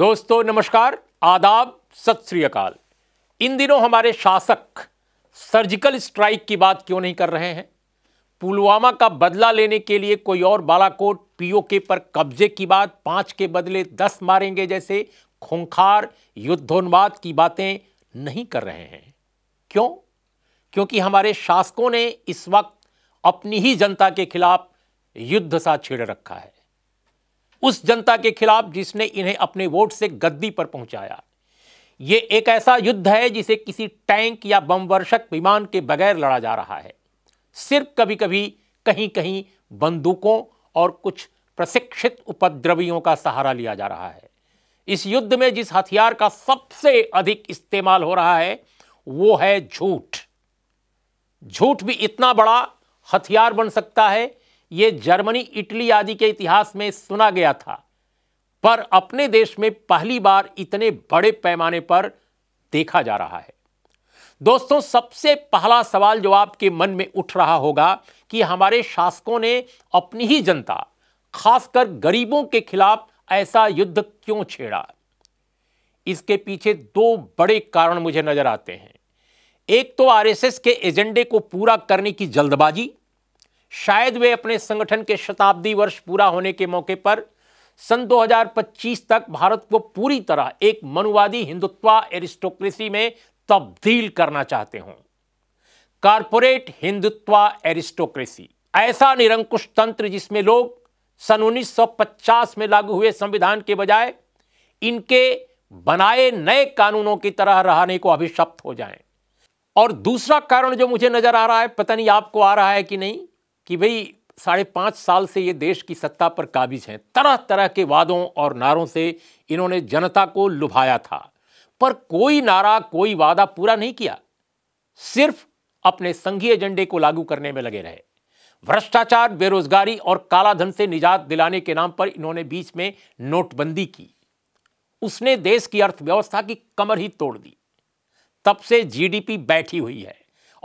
दोस्तों नमस्कार आदाब सत श्री अकाल इन दिनों हमारे शासक सर्जिकल स्ट्राइक की बात क्यों नहीं कर रहे हैं पुलवामा का बदला लेने के लिए कोई और बालाकोट पीओके पर कब्जे की बात पांच के बदले दस मारेंगे जैसे खूंखार युद्धोन्माद की बातें नहीं कर रहे हैं क्यों क्योंकि हमारे शासकों ने इस वक्त अपनी ही जनता के खिलाफ युद्ध सा छेड़ रखा है उस जनता के खिलाफ जिसने इन्हें अपने वोट से गद्दी पर पहुंचाया ये एक ऐसा युद्ध है जिसे किसी टैंक या बमवर्षक विमान के बगैर लड़ा जा रहा है सिर्फ कभी कभी कहीं कहीं बंदूकों और कुछ प्रशिक्षित उपद्रवियों का सहारा लिया जा रहा है इस युद्ध में जिस हथियार का सबसे अधिक इस्तेमाल हो रहा है वो है झूठ झूठ भी इतना बड़ा हथियार बन सकता है ये जर्मनी इटली आदि के इतिहास में सुना गया था पर अपने देश में पहली बार इतने बड़े पैमाने पर देखा जा रहा है दोस्तों सबसे पहला सवाल जो आपके मन में उठ रहा होगा कि हमारे शासकों ने अपनी ही जनता खासकर गरीबों के खिलाफ ऐसा युद्ध क्यों छेड़ा इसके पीछे दो बड़े कारण मुझे नजर आते हैं एक तो आरएसएस के एजेंडे को पूरा करने की जल्दबाजी शायद वे अपने संगठन के शताब्दी वर्ष पूरा होने के मौके पर सन 2025 तक भारत को पूरी तरह एक मनुवादी हिंदुत्वा एरिस्टोक्रेसी में तब्दील करना चाहते हों कारपोरेट हिंदुत्वा एरिस्टोक्रेसी ऐसा निरंकुश तंत्र जिसमें लोग सन 1950 में लागू हुए संविधान के बजाय इनके बनाए नए कानूनों की तरह रहने को अभिशप्त हो जाएं और दूसरा कारण जो मुझे नजर आ रहा है पता नहीं आपको आ रहा है कि नहीं कि भाई साढ़े पाँच साल से ये देश की सत्ता पर काबिज हैं तरह तरह के वादों और नारों से इन्होंने जनता को लुभाया था पर कोई नारा कोई वादा पूरा नहीं किया सिर्फ अपने संघीय एजेंडे को लागू करने में लगे रहे भ्रष्टाचार बेरोजगारी और कालाधन से निजात दिलाने के नाम पर इन्होंने बीच में नोटबंदी की उसने देश की अर्थव्यवस्था की कमर ही तोड़ दी तब से जीडीपी बैठी हुई है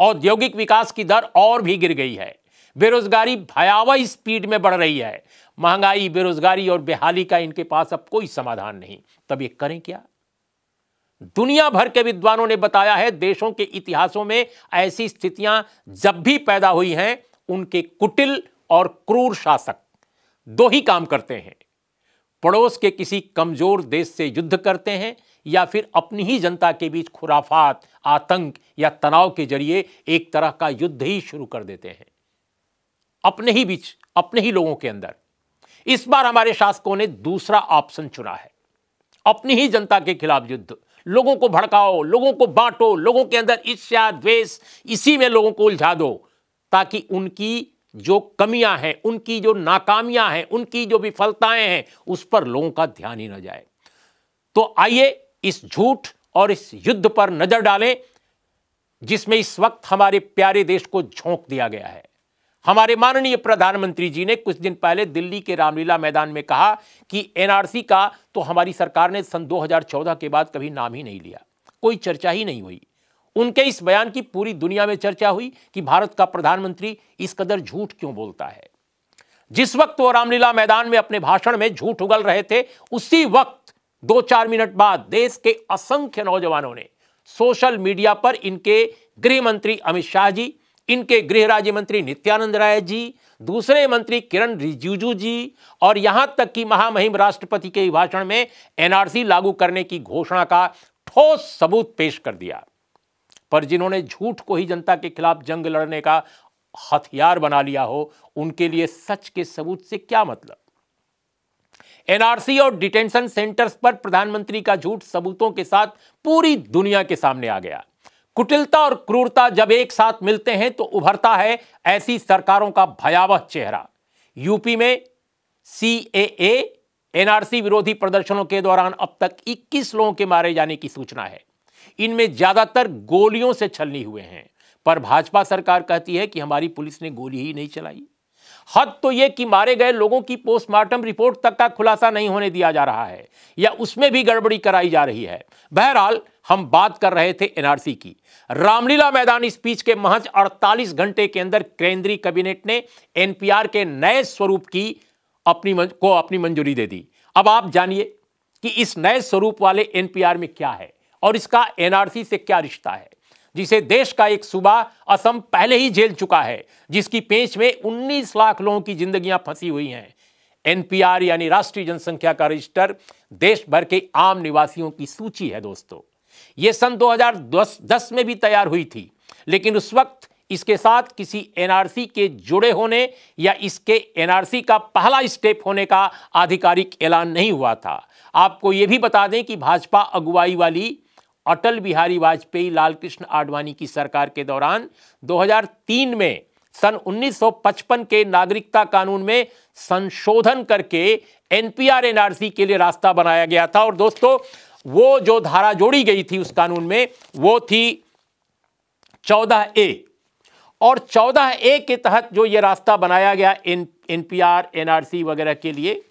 औद्योगिक विकास की दर और भी गिर गई है बेरोजगारी भयावह स्पीड में बढ़ रही है महंगाई बेरोजगारी और बेहाली का इनके पास अब कोई समाधान नहीं तब ये करें क्या दुनिया भर के विद्वानों ने बताया है देशों के इतिहासों में ऐसी स्थितियां जब भी पैदा हुई हैं उनके कुटिल और क्रूर शासक दो ही काम करते हैं पड़ोस के किसी कमजोर देश से युद्ध करते हैं या फिर अपनी ही जनता के बीच खुराफात आतंक या तनाव के जरिए एक तरह का युद्ध ही शुरू कर देते हैं अपने ही बीच अपने ही लोगों के अंदर इस बार हमारे शासकों ने दूसरा ऑप्शन चुना है अपनी ही जनता के खिलाफ युद्ध लोगों को भड़काओ लोगों को बांटो लोगों के अंदर ईर्ष्या द्वेष इसी में लोगों को उलझा दो ताकि उनकी जो कमियां हैं उनकी जो नाकामियां हैं उनकी जो विफलताएं हैं उस पर लोगों का ध्यान ही न जाए तो आइए इस झूठ और इस युद्ध पर नजर डालें जिसमें इस वक्त हमारे प्यारे देश को झोंक दिया गया है हमारे माननीय प्रधानमंत्री जी ने कुछ दिन पहले दिल्ली के रामलीला मैदान में कहा कि एनआरसी का तो हमारी सरकार ने सन 2014 के बाद कभी नाम ही नहीं लिया कोई चर्चा ही नहीं हुई उनके इस बयान की पूरी दुनिया में चर्चा हुई कि भारत का प्रधानमंत्री इस कदर झूठ क्यों बोलता है जिस वक्त वो रामलीला मैदान में अपने भाषण में झूठ उगल रहे थे उसी वक्त दो चार मिनट बाद देश के असंख्य नौजवानों ने सोशल मीडिया पर इनके गृह मंत्री अमित शाह जी इनके गृह राज्य मंत्री नित्यानंद राय जी दूसरे मंत्री किरण रिजिजू जी और यहां तक कि महामहिम राष्ट्रपति के भाषण में एनआरसी लागू करने की घोषणा का ठोस सबूत पेश कर दिया पर जिन्होंने झूठ को ही जनता के खिलाफ जंग लड़ने का हथियार बना लिया हो उनके लिए सच के सबूत से क्या मतलब एनआरसी और डिटेंशन सेंटर्स पर प्रधानमंत्री का झूठ सबूतों के साथ पूरी दुनिया के सामने आ गया कुटिलता और क्रूरता जब एक साथ मिलते हैं तो उभरता है ऐसी सरकारों का भयावह चेहरा यूपी में सी एनआरसी विरोधी प्रदर्शनों के दौरान अब तक 21 लोगों के मारे जाने की सूचना है इनमें ज्यादातर गोलियों से छलनी हुए हैं पर भाजपा सरकार कहती है कि हमारी पुलिस ने गोली ही नहीं चलाई हद तो यह कि मारे गए लोगों की पोस्टमार्टम रिपोर्ट तक का खुलासा नहीं होने दिया जा रहा है या उसमें भी गड़बड़ी कराई जा रही है बहरहाल हम बात कर रहे थे एनआरसी की रामलीला मैदान स्पीच के महज 48 घंटे के अंदर केंद्रीय कैबिनेट ने एनपीआर के नए स्वरूप की अपनी को अपनी मंजूरी दे दी अब आप जानिए कि इस नए स्वरूप वाले एनपीआर में क्या है और इसका एनआरसी से क्या रिश्ता है जिसे देश का एक सूबा असम पहले ही झेल चुका है जिसकी पेंच में उन्नीस लाख लोगों की जिंदगियां फंसी हुई हैं एनपीआर यानी राष्ट्रीय जनसंख्या का रजिस्टर देश भर के आम निवासियों की सूची है दोस्तों यह सन 2010 में भी तैयार हुई थी लेकिन उस वक्त इसके साथ किसी एनआरसी के जुड़े होने या इसके एनआरसी का पहला स्टेप होने का आधिकारिक ऐलान नहीं हुआ था आपको यह भी बता दें कि भाजपा अगुवाई वाली अटल बिहारी वाजपेयी लालकृष्ण आडवाणी की सरकार के दौरान 2003 में सन 1955 के नागरिकता कानून में संशोधन करके एनपीआर एनआरसी के लिए रास्ता बनाया गया था और दोस्तों वो जो धारा जोड़ी गई थी उस कानून में वो थी चौदह ए और चौदह ए के तहत जो ये रास्ता बनाया गया N N P R N R C वगैरह के लिए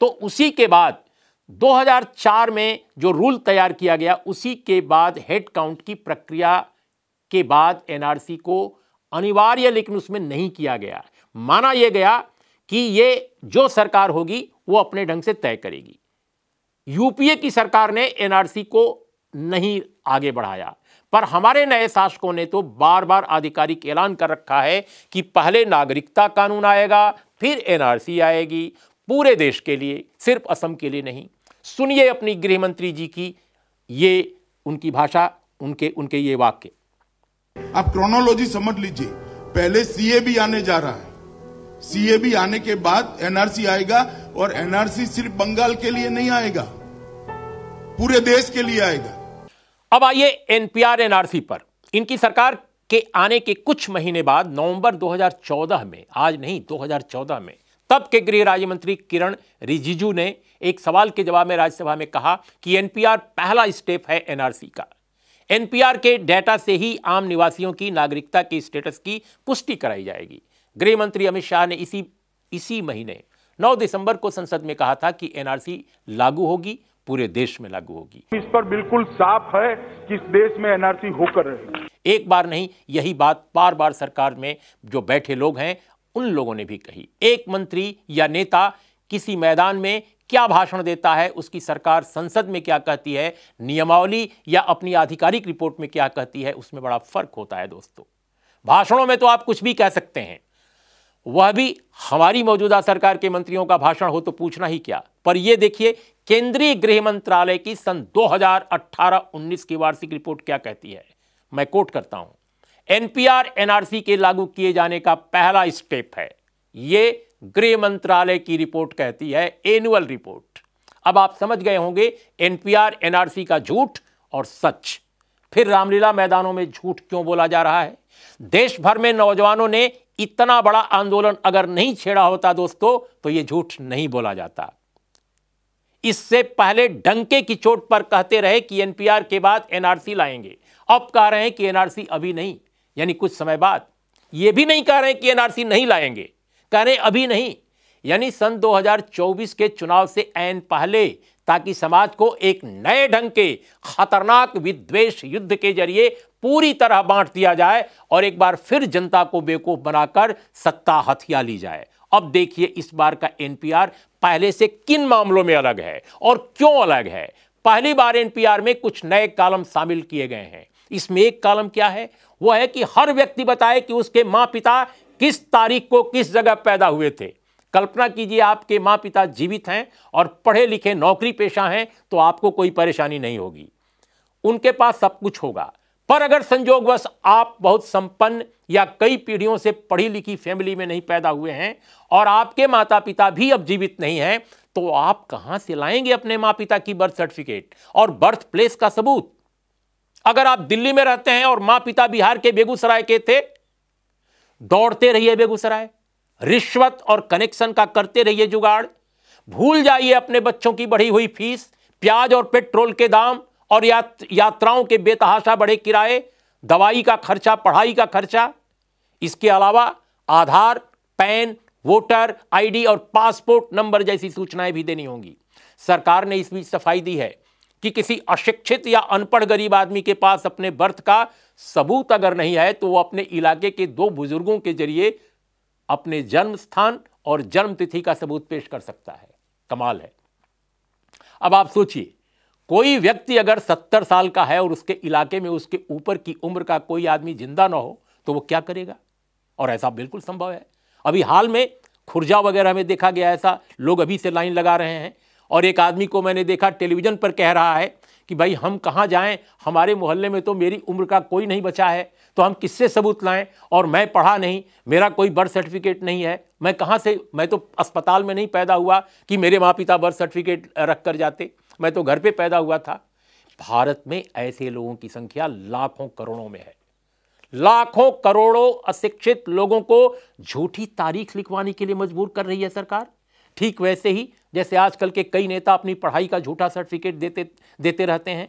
तो उसी के बाद 2004 में जो रूल तैयार किया गया उसी के बाद हेड काउंट की प्रक्रिया के बाद एनआरसी को अनिवार्य लेकिन उसमें नहीं किया गया माना यह गया कि ये जो सरकार होगी वो अपने ढंग से तय करेगी यूपीए की सरकार ने एनआरसी को नहीं आगे बढ़ाया पर हमारे नए शासकों ने तो बार बार आधिकारिक ऐलान कर रखा है कि पहले नागरिकता कानून आएगा फिर एनआरसी आएगी पूरे देश के लिए सिर्फ असम के लिए नहीं सुनिए अपनी गृह मंत्री जी की ये उनकी भाषा उनके उनके ये वाक्य आप क्रोनोलॉजी समझ लीजिए पहले सीए भी आने जा रहा है सीए भी आने के बाद एनआरसी आएगा और एनआरसी सिर्फ बंगाल के लिए नहीं आएगा पूरे देश के लिए आएगा अब आइए एनपीआर एनआरसी पर इनकी सरकार के आने के कुछ महीने बाद नवंबर 2014 में आज नहीं 2014 में तब के गृह राज्य मंत्री किरण रिजिजू ने एक सवाल के जवाब में राज्यसभा में कहा कि एनपीआर पहला स्टेप है एनआरसी का एनपीआर के डेटा से ही आम निवासियों की नागरिकता के स्टेटस की पुष्टि कराई जाएगी गृह मंत्री अमित शाह ने इसी इसी महीने 9 दिसंबर को संसद में कहा था कि एनआरसी लागू होगी पूरे देश में लागू होगी इस पर बिल्कुल साफ है कि इस देश में एनआरसी होकर रहेगी एक बार नहीं यही बात बार बार सरकार में जो बैठे लोग हैं उन लोगों ने भी कही एक मंत्री या नेता किसी मैदान में क्या भाषण देता है उसकी सरकार संसद में क्या कहती है नियमावली या अपनी आधिकारिक रिपोर्ट में क्या कहती है उसमें बड़ा फर्क होता है दोस्तों भाषणों में तो आप कुछ भी कह सकते हैं वह भी हमारी मौजूदा सरकार के मंत्रियों का भाषण हो तो पूछना ही क्या पर यह देखिए केंद्रीय गृह मंत्रालय की सन 2018-19 की वार्षिक रिपोर्ट क्या कहती है मैं कोट करता हूं एनपीआर एनआरसी के लागू किए जाने का पहला स्टेप है यह गृह मंत्रालय की रिपोर्ट कहती है एनुअल रिपोर्ट अब आप समझ गए होंगे एनपीआर एनआरसी का झूठ और सच फिर रामलीला मैदानों में झूठ क्यों बोला जा रहा है देश भर में नौजवानों ने इतना बड़ा आंदोलन अगर नहीं छेड़ा होता दोस्तों तो यह झूठ नहीं बोला जाता इससे पहले डंके की चोट पर कहते रहे कि एनपीआर के बाद एनआरसी लाएंगे अब कह रहे हैं कि एनआरसी अभी नहीं यानी कुछ समय बाद यह भी नहीं कह रहे कि एनआरसी नहीं लाएंगे कह रहे अभी नहीं यानी सन 2024 के चुनाव से ऐन पहले ताकि समाज को एक नए ढंग के खतरनाक विद्वेश युद्ध के जरिए पूरी तरह बांट दिया जाए और एक बार फिर जनता को बेवकूफ बनाकर सत्ता हथिया ली जाए अब देखिए इस बार का एनपीआर पहले से किन मामलों में अलग है और क्यों अलग है पहली बार एनपीआर में कुछ नए कालम शामिल किए गए हैं इसमें एक कालम क्या है वह है कि हर व्यक्ति बताए कि उसके माँ पिता किस तारीख को किस जगह पैदा हुए थे कल्पना कीजिए आपके माँ पिता जीवित हैं और पढ़े लिखे नौकरी पेशा हैं तो आपको कोई परेशानी नहीं होगी उनके पास सब कुछ होगा पर अगर संजोगवश आप बहुत संपन्न या कई पीढ़ियों से पढ़ी लिखी फैमिली में नहीं पैदा हुए हैं और आपके माता पिता भी अब जीवित नहीं हैं तो आप कहां से लाएंगे अपने माँ पिता की बर्थ सर्टिफिकेट और बर्थ प्लेस का सबूत अगर आप दिल्ली में रहते हैं और माँ पिता बिहार के बेगूसराय के थे दौड़ते रहिए बेगूसराय रिश्वत और कनेक्शन का करते रहिए जुगाड़ भूल जाइए अपने बच्चों की बढ़ी हुई फीस प्याज और पेट्रोल के दाम और यात, यात्राओं के बेतहाशा बढ़े किराए दवाई का खर्चा पढ़ाई का खर्चा इसके अलावा आधार पैन वोटर आईडी और पासपोर्ट नंबर जैसी सूचनाएं भी देनी होंगी सरकार ने इस बीच सफाई दी है कि किसी अशिक्षित या अनपढ़ गरीब आदमी के पास अपने बर्थ का सबूत अगर नहीं है तो वो अपने इलाके के दो बुजुर्गों के जरिए अपने जन्म स्थान और जन्म तिथि का सबूत पेश कर सकता है कमाल है अब आप सोचिए कोई व्यक्ति अगर सत्तर साल का है और उसके इलाके में उसके ऊपर की उम्र का कोई आदमी जिंदा ना हो तो वो क्या करेगा और ऐसा बिल्कुल संभव है अभी हाल में खुर्जा वगैरह में देखा गया ऐसा लोग अभी से लाइन लगा रहे हैं और एक आदमी को मैंने देखा टेलीविजन पर कह रहा है कि भाई हम कहाँ जाएं हमारे मोहल्ले में तो मेरी उम्र का कोई नहीं बचा है तो हम किससे सबूत लाएं और मैं पढ़ा नहीं मेरा कोई बर्थ सर्टिफिकेट नहीं है मैं कहाँ से मैं तो अस्पताल में नहीं पैदा हुआ कि मेरे माँ पिता बर्थ सर्टिफिकेट रख कर जाते मैं तो घर पर पैदा हुआ था भारत में ऐसे लोगों की संख्या लाखों करोड़ों में है लाखों करोड़ों अशिक्षित लोगों को झूठी तारीख लिखवाने के लिए मजबूर कर रही है सरकार ठीक वैसे ही जैसे आजकल के कई नेता अपनी पढ़ाई का झूठा सर्टिफिकेट देते देते रहते हैं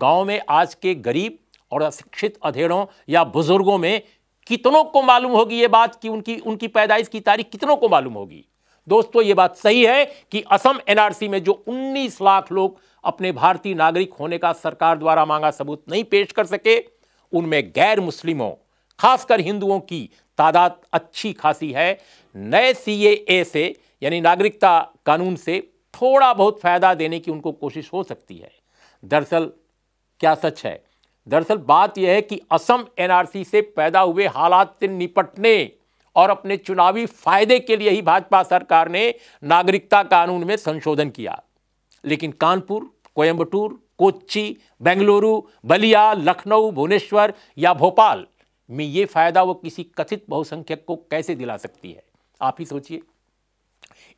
गांव में आज के गरीब और अशिक्षित अधेड़ों या बुजुर्गों में कितनों को मालूम होगी ये बात कि उनकी उनकी पैदाइश की तारीख कितनों को मालूम होगी दोस्तों ये बात सही है कि असम एनआरसी में जो 19 लाख लोग अपने भारतीय नागरिक होने का सरकार द्वारा मांगा सबूत नहीं पेश कर सके उनमें गैर मुस्लिमों खासकर हिंदुओं की तादाद अच्छी खासी है नए सी से यानी नागरिकता कानून से थोड़ा बहुत फ़ायदा देने की उनको कोशिश हो सकती है दरअसल क्या सच है दरअसल बात यह है कि असम एनआरसी से पैदा हुए हालात से निपटने और अपने चुनावी फायदे के लिए ही भाजपा सरकार ने नागरिकता कानून में संशोधन किया लेकिन कानपुर कोयम्बटूर कोच्चि बेंगलुरु बलिया लखनऊ भुवनेश्वर या भोपाल में ये फ़ायदा वो किसी कथित बहुसंख्यक को कैसे दिला सकती है आप ही सोचिए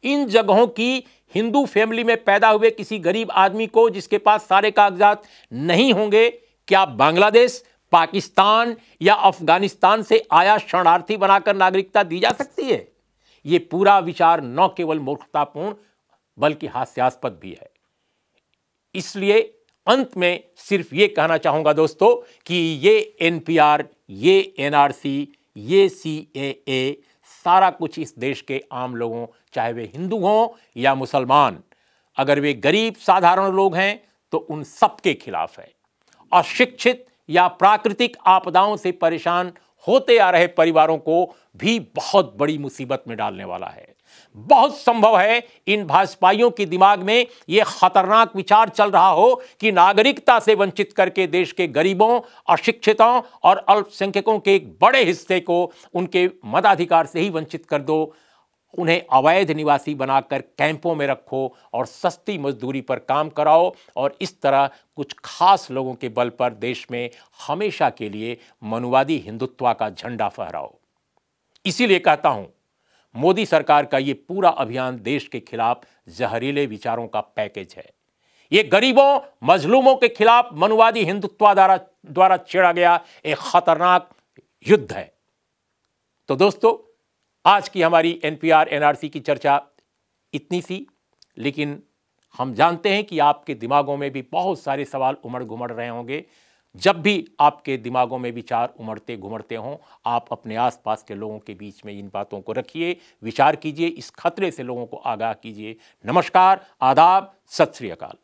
इन जगहों की हिंदू फैमिली में पैदा हुए किसी गरीब आदमी को जिसके पास सारे कागजात नहीं होंगे क्या बांग्लादेश पाकिस्तान या अफगानिस्तान से आया शरणार्थी बनाकर नागरिकता दी जा सकती है यह पूरा विचार न केवल मूर्खतापूर्ण बल्कि हास्यास्पद भी है इसलिए अंत में सिर्फ ये कहना चाहूंगा दोस्तों कि ये एनपीआर ये एनआरसी ये ए सारा कुछ इस देश के आम लोगों चाहे वे हिंदू हों या मुसलमान अगर वे गरीब साधारण लोग हैं तो उन सबके खिलाफ है और शिक्षित या प्राकृतिक आपदाओं से परेशान होते आ रहे परिवारों को भी बहुत बड़ी मुसीबत में डालने वाला है बहुत संभव है इन भाजपाइयों के दिमाग में यह खतरनाक विचार चल रहा हो कि नागरिकता से वंचित करके देश के गरीबों अशिक्षितों और अल्पसंख्यकों के एक बड़े हिस्से को उनके मताधिकार से ही वंचित कर दो उन्हें अवैध निवासी बनाकर कैंपों में रखो और सस्ती मजदूरी पर काम कराओ और इस तरह कुछ खास लोगों के बल पर देश में हमेशा के लिए मनुवादी हिंदुत्व का झंडा फहराओ इसीलिए कहता हूं मोदी सरकार का ये पूरा अभियान देश के खिलाफ जहरीले विचारों का पैकेज है ये गरीबों मजलूमों के खिलाफ मनुवादी हिंदुत्व द्वारा द्वारा छेड़ा गया एक खतरनाक युद्ध है तो दोस्तों आज की हमारी एनपीआर एनआरसी की चर्चा इतनी सी लेकिन हम जानते हैं कि आपके दिमागों में भी बहुत सारे सवाल उमड़ घुमड़ रहे होंगे जब भी आपके दिमागों में विचार उमड़ते घुमड़ते हों आप अपने आसपास के लोगों के बीच में इन बातों को रखिए विचार कीजिए इस खतरे से लोगों को आगाह कीजिए नमस्कार आदाब सत श्री अकाल